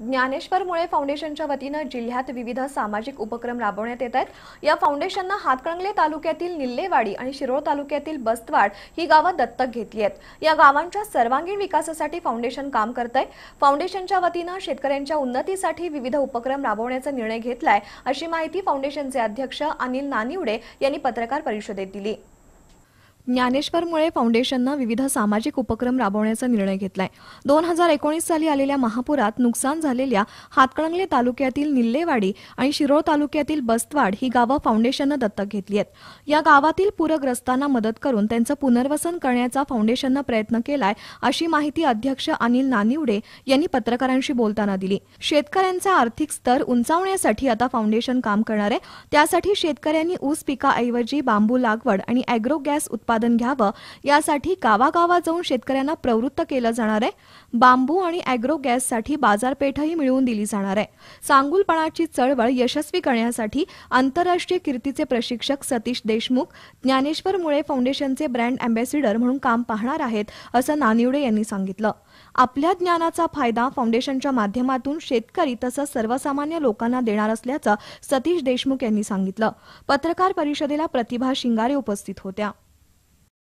ज्ञानेश्वर मुळे फाउंडेशनच्या वतीनं जिल्ह्यात विविध सामाजिक उपक्रम राबवण्यात येत आहेत या फाउंडेशननं हातकणंगले तालुक्यातील निल्लेवाडी आणि शिरोळ तालुक्यातील बस्तवाड ही गावं दत्तक घेतली आहेत या गावांच्या सर्वांगीण विकासासाठी फाउंडेशन काम करत आहे फाउंडेशनच्या वतीनं शेतकऱ्यांच्या उन्नतीसाठी विविध उपक्रम राबवण्याचा निर्णय घेतलाय अशी माहिती फाउंडेशनचे अध्यक्ष अनिल नानिवडे यांनी पत्रकार परिषदेत दिली ज्ञानेश्वर मुळे फाउंडेशननं विविध सामाजिक उपक्रम राबवण्याचा निर्णय घेतलाय दोन हजार एकोणीस साली आलेल्या महापुरात नुकसान झालेल्या हातकणंगले तालुक्यातील निल्लेवाडी आणि शिरोळ तालुक्यातील बस्तवाड ही गावं फाउंडेशननं दत्तक घेतली आहेत या गावातील पूरग्रस्तांना मदत करून त्यांचं पुनर्वसन करण्याचा फाउंडेशननं प्रयत्न केलाय अशी माहिती अध्यक्ष अनिल नानिवडे यांनी पत्रकारांशी बोलताना दिली शेतकऱ्यांचा आर्थिक स्तर उंचावण्यासाठी आता फाउंडेशन काम करणार आहे त्यासाठी शेतकऱ्यांनी ऊस पिकाऐवजी बांबू लागवड आणि अॅग्रो गॅस उत्पादन उत्पादन घ्यावं यासाठी गावागावात जाऊन शेतकऱ्यांना प्रवृत्त केलं जाणार आहे बांबू आणि अॅग्रो गॅससाठी बाजारपेठही मिळवून दिली जाणार आहे सांगुलपणाची चळवळ यशस्वी करण्यासाठी आंतरराष्ट्रीय कीर्तीचे प्रशिक्षक सतीश देशमुख ज्ञानेश्वर मुळे फाउंडेशनचे ब्रँड अँबॅसिडर म्हणून काम पाहणार आहेत असं नानिवडे यांनी सांगितलं आपल्या ज्ञानाचा फायदा फाउंडेशनच्या माध्यमातून शेतकरी तसंच सर्वसामान्य लोकांना देणार असल्याचं सतीश देशमुख यांनी सांगितलं पत्रकार परिषदेला प्रतिभा शिंगारे उपस्थित होत्या